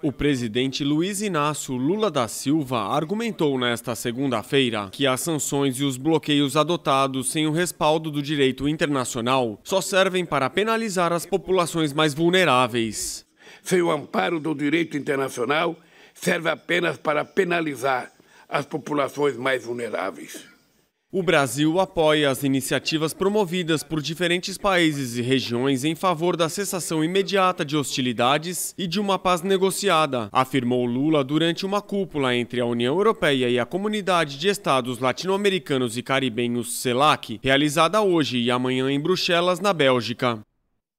O presidente Luiz Inácio Lula da Silva argumentou nesta segunda-feira que as sanções e os bloqueios adotados sem o respaldo do direito internacional só servem para penalizar as populações mais vulneráveis. Sem o amparo do direito internacional, serve apenas para penalizar as populações mais vulneráveis. O Brasil apoia as iniciativas promovidas por diferentes países e regiões em favor da cessação imediata de hostilidades e de uma paz negociada, afirmou Lula durante uma cúpula entre a União Europeia e a Comunidade de Estados Latino-Americanos e Caribenhos CELAC, realizada hoje e amanhã em Bruxelas, na Bélgica.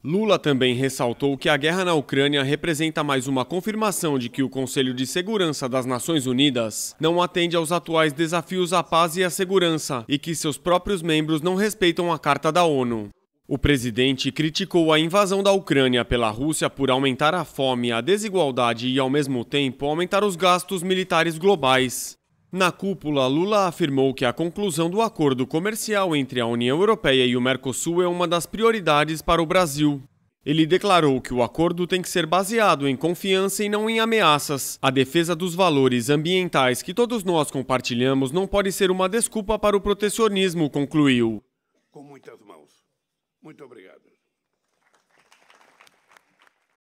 Lula também ressaltou que a guerra na Ucrânia representa mais uma confirmação de que o Conselho de Segurança das Nações Unidas não atende aos atuais desafios à paz e à segurança e que seus próprios membros não respeitam a Carta da ONU. O presidente criticou a invasão da Ucrânia pela Rússia por aumentar a fome, a desigualdade e, ao mesmo tempo, aumentar os gastos militares globais. Na cúpula, Lula afirmou que a conclusão do acordo comercial entre a União Europeia e o Mercosul é uma das prioridades para o Brasil. Ele declarou que o acordo tem que ser baseado em confiança e não em ameaças. A defesa dos valores ambientais que todos nós compartilhamos não pode ser uma desculpa para o protecionismo, concluiu. Com muitas mãos. Muito obrigado.